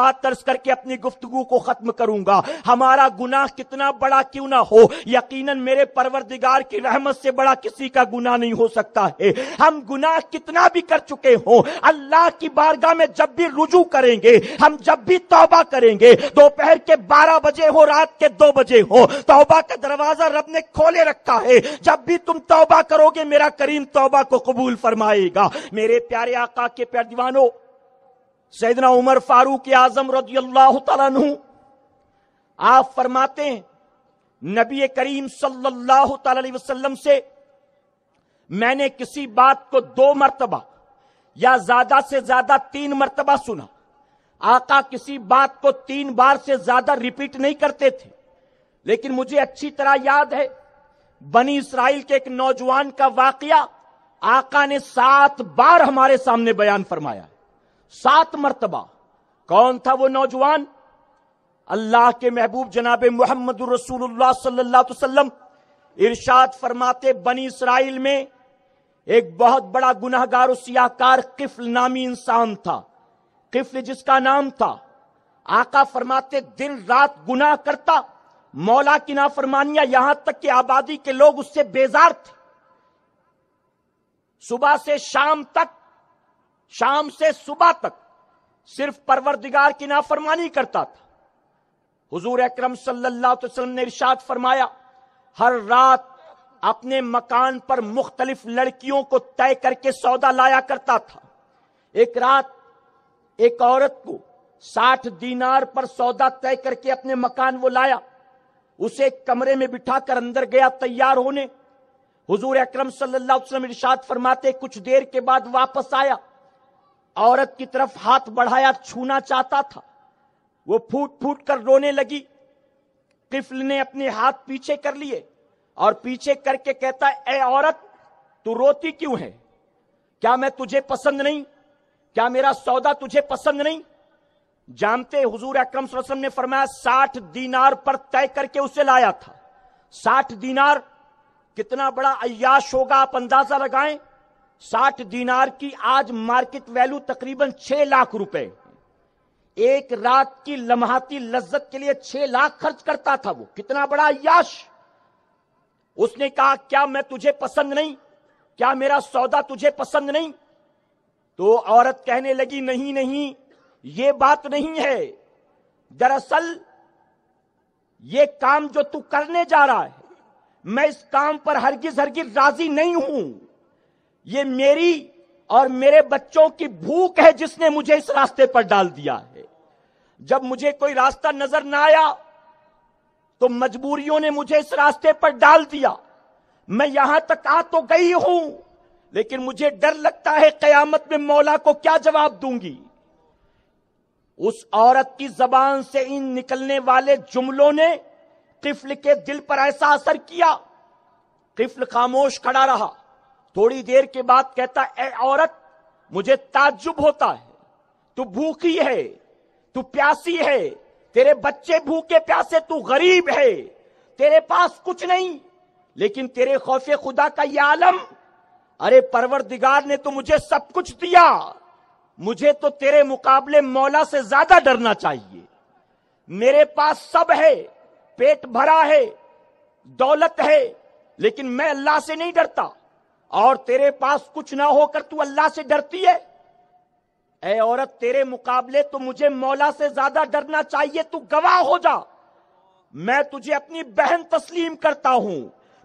बात तर्ज करके अपनी गुफ्तगु को खत्म करूंगा हमारा गुनाह कितना बड़ा क्यों ना हो यकीनन मेरे परवरदिगार की रहमत से बड़ा किसी का गुनाह नहीं हो सकता है हम गुनाह कितना भी कर चुके हो अल्लाह की बारगाह में जब भी रुजू करेंगे हम जब भी तोबा करेंगे दोपहर के बारह बजे हो रात के दो बजे हो तोबा का दरवाजा रब ने खोले रखा है जब भी तुम तोबा करोगे मेरा करीम तोबा को कबूल फरमाएगा मेरे प्यारे आका के प्यार दीवानों सैदना उमर फारूक आजम रजी आप फरमाते हैं नबी करीम सल्लल्लाहु अलैहि वसल्लम से मैंने किसी बात को दो मरतबा या ज्यादा से ज्यादा तीन मरतबा सुना आका किसी बात को तीन बार से ज्यादा रिपीट नहीं करते थे लेकिन मुझे अच्छी तरह याद है बनी इसराइल के एक नौजवान का वाकया आका ने सात बार हमारे सामने बयान फरमाया सात मरतबा कौन था वो नौजवान अल्लाह के महबूब जनाब मोहम्मद रसूलुल्लाह इरशाद फरमाते बनी इसराइल में एक बहुत बड़ा गुनाहगार और सियाकार किफल नामी इंसान था किफल जिसका नाम था आका फरमाते दिन रात गुनाह करता मौला की फरमानिया यहां तक कि आबादी के लोग उससे बेजार थे सुबह से शाम तक शाम से सुबह तक सिर्फ परवरदिगार की नाफरमानी करता था हुजूर अकरम सल्लल्लाहु अलैहि वसल्लम ने इरशाद फरमाया हर रात अपने मकान पर मुख्तलिफ लड़कियों को तय करके सौदा लाया करता था एक रात एक औरत को साठ दीनार पर सौदा तय करके अपने मकान वो लाया उसे कमरे में बिठा कर अंदर गया तैयार होने हुजूर अकरम सल्लल्लाहु अलैहि वसल्लम इरशाद फरमाते कुछ देर के बाद वापस आया औरत की तरफ हाथ बढ़ाया छूना चाहता था वो फूट फूट कर रोने लगी किफल ने अपने हाथ पीछे कर लिए और पीछे करके कहता है ए औरत तू रोती क्यों है क्या मैं तुझे पसंद नहीं क्या मेरा सौदा तुझे पसंद नहीं जानते हुजूर अकरम वसल्लम ने फरमाया साठ दीनार पर तय करके उसे लाया था साठ दीनार कितना बड़ा अयाश होगा आप अंदाजा लगाएं साठ दिनार की आज मार्केट वैल्यू तकरीबन छह लाख रुपए एक रात की लम्हाती लज्जत के लिए छह लाख खर्च करता था वो कितना बड़ा याश उसने कहा क्या मैं तुझे पसंद नहीं क्या मेरा सौदा तुझे पसंद नहीं तो औरत कहने लगी नहीं नहीं ये बात नहीं है दरअसल ये काम जो तू करने जा रहा है मैं इस काम पर हरगिज हरगिज राजी नहीं हूं ये मेरी और मेरे बच्चों की भूख है जिसने मुझे इस रास्ते पर डाल दिया है जब मुझे कोई रास्ता नजर ना आया तो मजबूरियों ने मुझे इस रास्ते पर डाल दिया मैं यहां तक आ तो गई हूं लेकिन मुझे डर लगता है कयामत में मौला को क्या जवाब दूंगी उस औरत की जबान से इन निकलने वाले जुमलों ने किफल के दिल पर ऐसा असर किया किफल खामोश खड़ा रहा थोड़ी देर के बाद कहता ए औरत मुझे ताज्जुब होता है तू भूखी है तू प्यासी है तेरे बच्चे भूखे प्यासे तू गरीब है तेरे पास कुछ नहीं लेकिन तेरे खौफे खुदा का यह आलम अरे परवर दिगार ने तो मुझे सब कुछ दिया मुझे तो तेरे मुकाबले मौला से ज्यादा डरना चाहिए मेरे पास सब है पेट भरा है दौलत है लेकिन मैं अल्लाह से नहीं डरता और तेरे पास कुछ ना होकर तू अल्लाह से डरती है ए औरत तेरे मुकाबले तो मुझे मौला से ज्यादा डरना चाहिए तू गवाह हो जा मैं तुझे अपनी बहन तस्लीम करता हूं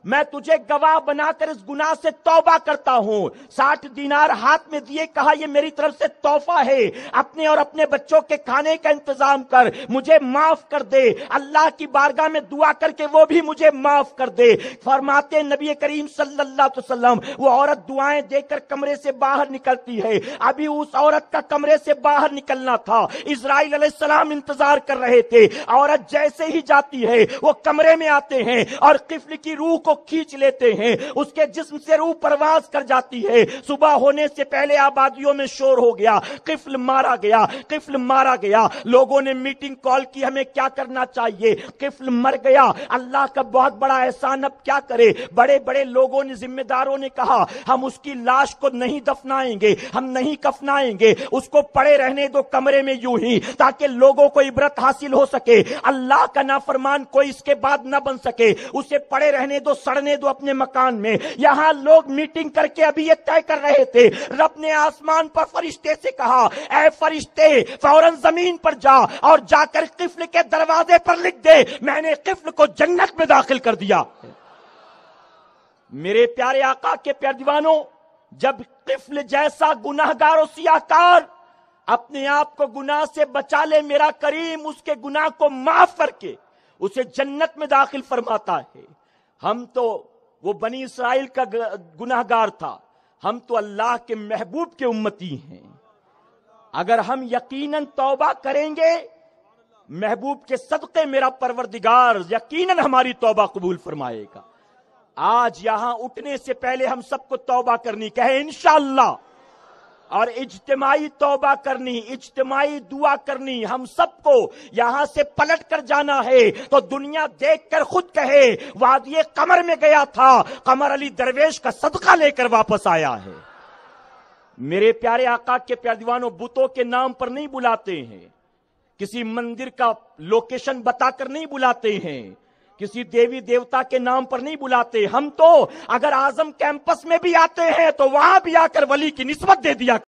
मैं तुझे गवाह बनाकर इस गुनाह से तौबा करता हूँ साठ दिनार हाथ में दिए कहा यह मेरी तरफ से तोहफा है अपने और अपने बच्चों के खाने का इंतजाम कर मुझे माफ कर दे अल्लाह की बारगाह में दुआ करके वो भी मुझे माफ कर दे फरमाते नबी करीम सल्लाम वो औरत दुआएं देकर कमरे से बाहर निकलती है अभी उस औरत का कमरे से बाहर निकलना था इसराइल सलाम इंतजार कर रहे थे औरत जैसे ही जाती है वो कमरे में आते हैं और किफल की रूह को खींच लेते हैं उसके जिस्म से रूह परवास कर जाती है सुबह होने से पहले आबादियों में शोर हो गया किफल मारा गया किफल मारा गया लोगों ने मीटिंग कॉल की हमें क्या करना चाहिए किफल मर गया अल्लाह का बहुत बड़ा एहसान अब क्या करे बड़े बड़े लोगों ने जिम्मेदारों ने कहा हम उसकी लाश को नहीं दफनाएंगे हम नहीं कफनाएंगे उसको पड़े रहने दो कमरे में यूं ही ताकि लोगों को इबरत हासिल हो सके अल्लाह का नाफरमान कोई इसके बाद ना बन सके उसे पड़े रहने दो सड़ने दो अपने मकान में यहाँ लोग मीटिंग करके अभी ये तय कर रहे थे रब ने आसमान पर फरिश्ते से कहा ए फरिश्ते फौरन जमीन पर जा और जाकर किफल के दरवाजे पर लिख दे मैंने किफल को जन्नत में दाखिल कर दिया मेरे प्यारे आका के प्यार दीवानों जब किफल जैसा गुनाहगार और सियाकार अपने आप को गुनाह से बचा ले मेरा करीम उसके गुनाह को माफ करके उसे जन्नत में दाखिल फरमाता है हम तो वो बनी इसराइल का गुनाहगार था हम तो अल्लाह के महबूब के उम्मती हैं अगर हम यकीनन तौबा करेंगे महबूब के सदक़े मेरा परवरदिगार यकीनन हमारी तौबा कबूल फरमाएगा आज यहां उठने से पहले हम सबको तौबा करनी कहे इनशाला और इज्तमाही तोबा करनी इज्तमाही दुआ करनी हम सबको यहां से पलट कर जाना है तो दुनिया देख कर खुद कहे वादिय कमर में गया था कमर अली दरवेश का सदका लेकर वापस आया है मेरे प्यारे आका के प्यार दीवानों बुतों के नाम पर नहीं बुलाते हैं किसी मंदिर का लोकेशन बताकर नहीं बुलाते हैं किसी देवी देवता के नाम पर नहीं बुलाते हम तो अगर आजम कैंपस में भी आते हैं तो वहां भी आकर वली की निस्बत दे दिया